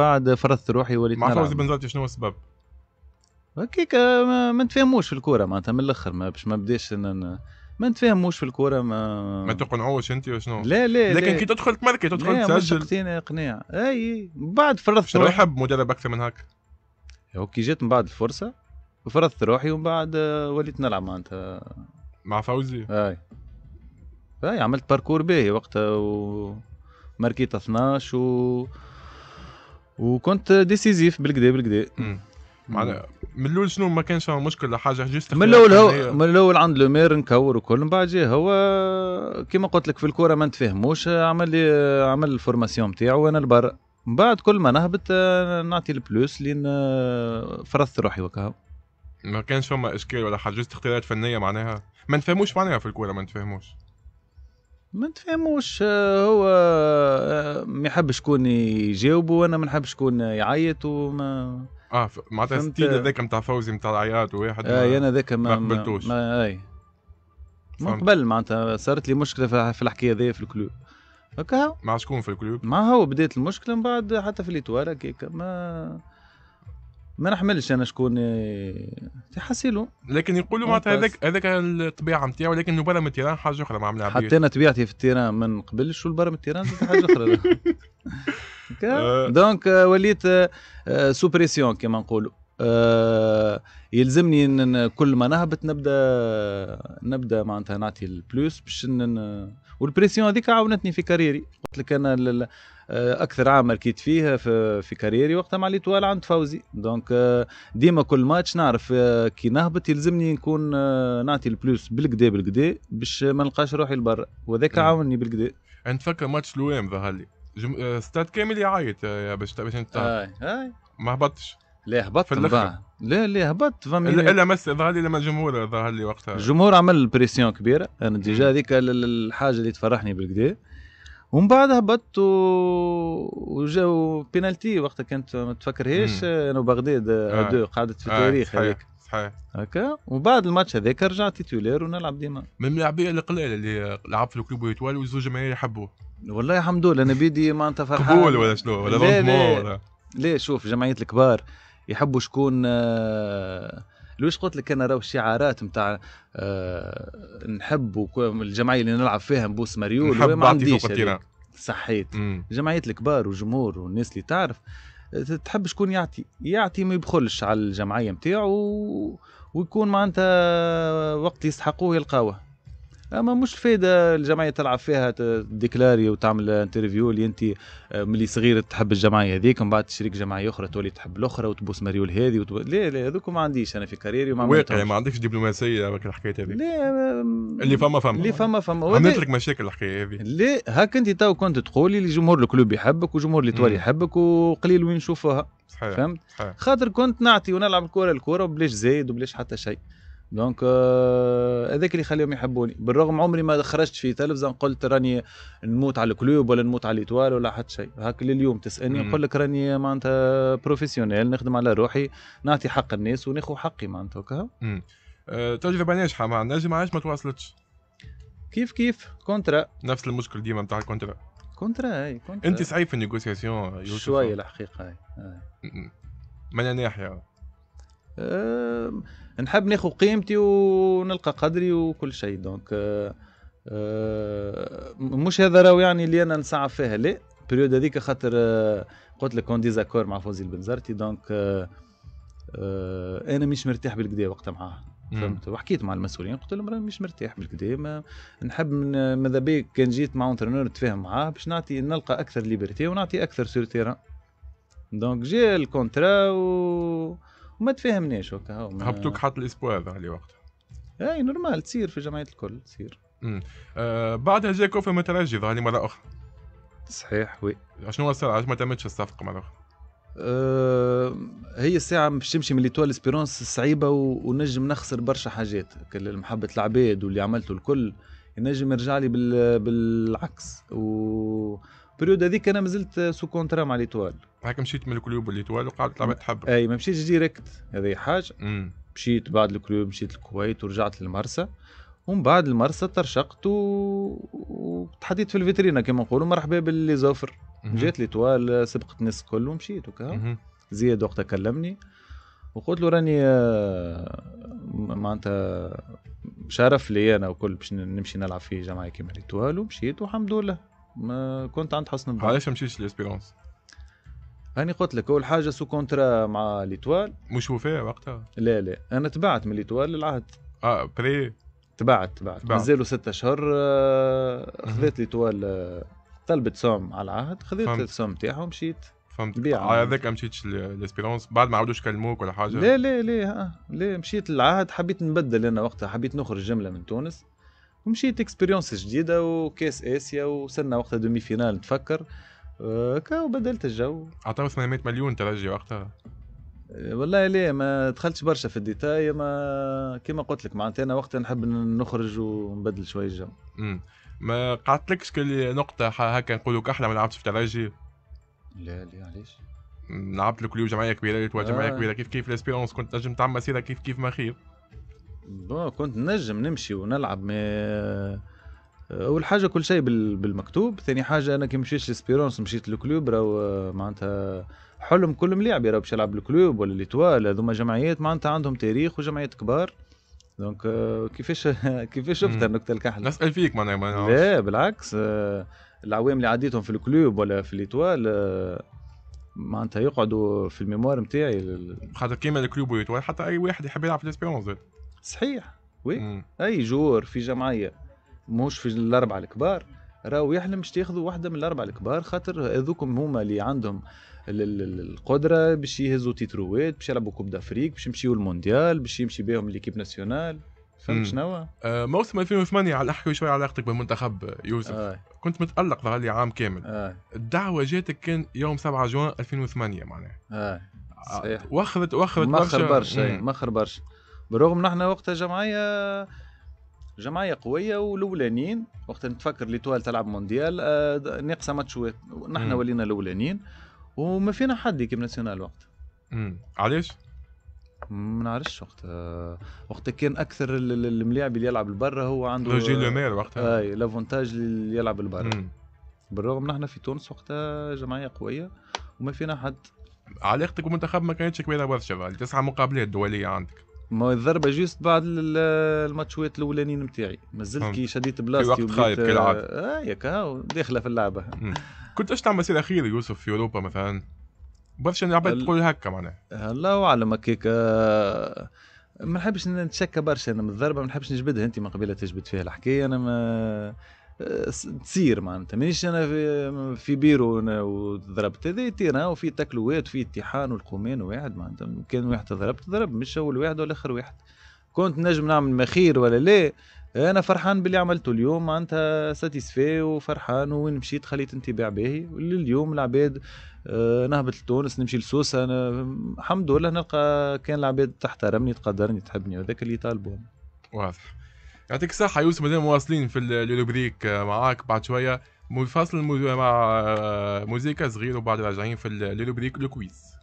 بعد فرضت روحي وليت مع فوزي بنزرتي شنو السبب؟ هكاك ما, ما نتفاهموش في الكوره معناتها من الاخر ما باش ما بديش ان ما نتفاهموش في الكوره ما ما تقنعوش انت وشنو لا لا لكن لا. كي تدخل تمركي تدخل تسجل لا اقناع اي بعد فرضت شنو يحب مدرب اكثر من هكا هو كي جات من بعد الفرصه فرضت روحي ومن بعد وليت نلعب معناتها مع فوزي اي اي عملت باركور باهي وقتها وماركيت 12 و وكنت ديسيزيف بالكدا بالكدا معناها من الاول شنو ما كانش مشكل حاجه جست من الاول هو من الاول عند لو مير نكور وكل من بعد جا هو كيما قلت لك في الكوره ما نتفاهموش عمل لي عمل الفورماسيون نتاعو وانا لبرا من بعد كل ما نهبط آه، نعطي البلوس لين آه، فرضت روحي وكهو ما كانش فما اشكال ولا حاجه جست اختيارات فنيه معناها ما نفهموش معناها في الكوره ما نتفاهموش ما تفهموش هو آه، ما يحبش شكون يجاوبه وانا ما نحبش شكون يعيط وما اه معناتها ستيل هذاك نتاع فوزي نتاع العياط وواحد اي آه، انا ذاك ما قبلتوش اي من قبل معناتها صارت لي مشكله في الحكايه هذيا في الكلوب هكا مع شكون في الكلوب؟ مع هو بدات المشكله من بعد حتى في ليتوال هكاك ما ما نحملش انا شكون آه، تحسيلو لكن يقولوا معناتها هذاك هذاك الطبيعه نتاعو لكن برا من التيران حاجه اخرى ما عملها حتى انا طبيعتي في التيران ما نقبلش والبرا من التيران حاجه اخرى دونك آه. آه، وليت سوبريسيون كما نقولوا يلزمني كل ما نهبط نبدا نبدا معناتها نعطي البلوس باش والبريسيون هذيك عاونتني في كاريري قلت لك انا آه، اكثر عام ركيت فيه في, في كاريري وقتها مع ليتوال عند فوزي دونك آه، ديما كل ماتش نعرف آه، كي نهبط يلزمني نكون نعطي البلوس بالكدا بالكدا باش ما نلقاش روحي لبرا وذاك عاوني بالكدا فكر ماتش لوام ظهر لي جم... ستاد كامل يعيط باش باش انت آه. ما هبطتش لا هبطت في الاخر لا لا هبطت الا الا مس ظهر لي لما الجمهور ظهر لي وقتها الجمهور عمل بريسيون كبيره انا ديجا هذيك الحاجه اللي تفرحني بالكدا ومن بعد هبطت وجاو بينالتي وقتها كانت ما تفكرهاش انا وبغداد آه. قعدت في التاريخ آه. هذيك صحيح هكا وبعد الماتش هذاك رجع تيتولير ونلعب ديما من اللاعبيه القلال اللي لعب في الكلوب ويتوال وزوج جماهير يحبوه والله الحمد لله انا بيدي معناتها فرحان قبول ولا شنو ولا لا, لا, لا, شوف جمعيه الكبار يحبوا شكون آه لوش قلت لك انا راهو الشعارات نتاع أه نحب الجمعيه اللي نلعب فيها نبوس مريول نحب ما عنديش صحيت جمعيه الكبار والجمهور والناس اللي تعرف آه، تحب شكون يعطي يعطي ما يبخلش على الجمعيه نتاعو ويكون معناتها وقت يستحقوه يلقاوه اما مش فايده الجمعيه تلعب فيها ديكلاري وتعمل انترفيو اللي انت آه، ملي صغير تحب الجمعيه هذيك ومن بعد تشريك جمعيه اخرى تولي تحب الاخرى وتبوس مريول هذه وتب... لا لا هذوك ما عنديش انا في كاريري وما واقعي ما عندكش دبلوماسيه الحكايه هذيك لا آه، اللي فما فما اللي فما فما عملت لك مشاكل الحكايه هذه لا هاك انت تو كنت تقولي اللي جمهور الكلوب يحبك وجمهور تولي يحبك وقليل وين نشوفوها فهمت صحيح. خاطر كنت نعطي ونلعب الكوره الكوره وبلاش زايد وبلاش حتى شيء دونك آه، هذاك اللي يخليهم يحبوني بالرغم عمري ما خرجت في تلفزيون قلت راني نموت على الكلوب ولا نموت على الايطوال ولا حتى شيء هاك لليوم تسالني نقول لك راني معناتها بروفيسيونيل نخدم على روحي نعطي حق الناس وناخذ حقي معناتها هكا آه، تجربه ناجحه مع ما عادش ما تواصلتش؟ كيف كيف كونترا نفس المشكل ديما نتاع الكونترا كونترا اي كونترا انت صعيب في النيغوسياسيون شويه الحقيقه اي من ناحيه أه نحب ناخذ قيمتي ونلقى قدري وكل شيء دونك أه،, أه مش هذا راهو يعني اللي انا نسعى فيها لا البريود هذيك خاطر أه، قلت لك كون ديزاكور مع فوزي البنزرتي دونك أه، انا مش مرتاح بالكدا وقتها معاه فهمت وحكيت مع المسؤولين قلت لهم راني مش مرتاح بالكدا نحب ماذا بيك كان جيت مع اونترنور نتفاهم معاه باش نعطي نلقى اكثر ليبرتي ونعطي اكثر سور تيران دونك جا الكونترا و وما تفاهمناش هكا هبطوك حط الاسبوع هذا على وقتها اي نورمال تصير في جمعية الكل تصير آه بعدها جاء كوفي مترجي ظهر مرة أخرى صحيح وي شنو صار علاش ما تمتش الصفقة مرة أخرى؟ آه، هي الساعة باش تمشي من ليتوال اسبيرونس صعيبة ونجم نخسر برشا حاجات محبة العباد واللي عملته الكل ينجم يرجع لي بالعكس و البريود هذيك انا مازلت سو كونترا مع ليتوال هاك مشيت من الكلوب ليتوال وقعدت العباد تحب اي ما مشيتش ديريكت هذه حاجه مم. مشيت بعد الكلوب مشيت الكويت ورجعت للمرسى ومن بعد المرسى ترشقت و... وتحديت في الفيترينا كما نقولوا مرحبا باللي زوفر جات ليتوال سبقت الناس الكل ومشيت وكا زياد وقتها كلمني وقلت له راني آه، معناتها شرف لي انا وكل باش نمشي نلعب في جمعيه كيما ليتوال ومشيت والحمد لله ما كنت عند حسن بن علاش مشيتش لاسبيرونس؟ هاني قلت لك اول حاجه سو كونترا مع ليتوال مش وفاء وقتها لا لا انا تبعت من ليتوال للعهد اه بري تبعت تبعت مازالوا ستة اشهر آه، خذيت ليتوال آه، طلبت سوم على العهد خذيت السوم تاعها ومشيت فهمت على آه، هذاك مشيتش لاسبيرونس بعد ما عاودوش كلموك ولا حاجه لا لا لا لا مشيت للعهد حبيت نبدل انا وقتها حبيت نخرج جمله من تونس ومشيت اكسبيريونس جديده وكاس اسيا وصلنا وقتها دومي فينال نتفكر هكا آه، وبدلت الجو عطاو 800 مليون ترجي وقتها آه، والله ليه ما دخلتش برشا في الديتاي ما كيما قلت لك معناتها انا وقتها نحب نخرج ونبدل شويه الجو امم ما قعدتلكش كل نقطه هكا نقولوا احلى ما لعبتش في الترجي لا لا علاش لعبت لك اليوم جمعيه كبيره آه. جمعيه آه. كبيره كيف كيف الاسبيرونس كنت نجم تعمل مسيره كيف كيف ما خير بون كنت نجم نمشي ونلعب مي آه، اول حاجه كل شيء بالمكتوب ثاني حاجه انا كي مشيت لسبيرونس مشيت للكلوب راهو آه، معناتها حلم كل ملاعبي راهو باش يلعب الكلوب ولا ليتوال هذوما جمعيات معناتها عندهم تاريخ وجمعيات كبار دونك آه، كيفاش كيفاش شفتها النكته الكحله نسال فيك معناها ما لا بالعكس العوام اللي عديتهم في الكلوب ولا في ليتوال معناتها يقعدوا في الميموار نتاعي خاطر كيما الكلوب واليتوال حتى اي واحد يحب يلعب في الاسبيرونس صحيح وي مم. اي جور في جمعيه مش في الاربعه الكبار راهو يحلم باش تاخذوا واحده من الاربعه الكبار خاطر هذوكم هما اللي عندهم القدره باش يهزوا تيتروات باش يلعبوا كوب دافريك باش يمشيوا المونديال باش يمشي بهم ليكيب ناسيونال فهمت شنو؟ آه موسم 2008 على احكي شوي على علاقتك بالمنتخب يوسف آه. كنت متالق ظهر لي عام كامل آه. الدعوه جاتك كان يوم 7 جوان 2008 معناها آه. آه. صحيح واخذت واخذت مخر برشا مخر برشا بالرغم نحن وقتها جمعيه جمعية قوية والأولانيين وقت نتفكر توال تلعب مونديال آه، ناقصة ماتشوات نحن ولينا الأولانيين وما فينا حد كيما ناسيونال وقت امم علاش؟ ما نعرفش وقتها وقتها كان اكثر الملاعب اللي يلعب لبرا هو عنده لوجي لو مير وقتها آه، اي لافونتاج اللي يلعب لبرا بالرغم نحن في تونس وقتها جمعيه قويه وما فينا حد علاقتك بالمنتخب ما كانتش كبيره برشا تسعة مقابلات دوليه عندك ما هو الضربه جوست بعد الماتشوات الاولانيين نتاعي مازلت كي شديت بلاصتي في وقت خايب كالعاده آه, آه،, آه، داخله في اللعبه كنت اش تعمل سير اخير يوسف في اوروبا مثلا برشا العباد تقول هكا معناها الله اعلم هكاك آه، ما نحبش نتشكى برشا انا من الضربه ما نحبش نجبدها انت من قبيله تجبد فيها الحكايه انا ما تصير معناتها مانيش انا في, في بيرو وضربت هذا تيران وفي تكلوات وفي اتحان والقومان واحد معناتها كان واحد ضربت ضرب مش اول واحد ولا اخر واحد كنت نجم نعمل مخير ولا لا انا فرحان باللي عملته اليوم معناتها ساتيسفي وفرحان وين مشيت خليت انطباع باهي لليوم العباد آه، نهبط لتونس نمشي لسوسه انا الحمد لله نلقى كان العباد تحترمني تقدرني تحبني وذاك اللي يطالبوني واضح يعطيك الصحة يوسف مازال مواصلين في اللوبريك آه، معاك بعد شوية فاصل آه، مع آه، موزيكا صغير وبعد راجعين في اللوبريك لوكويز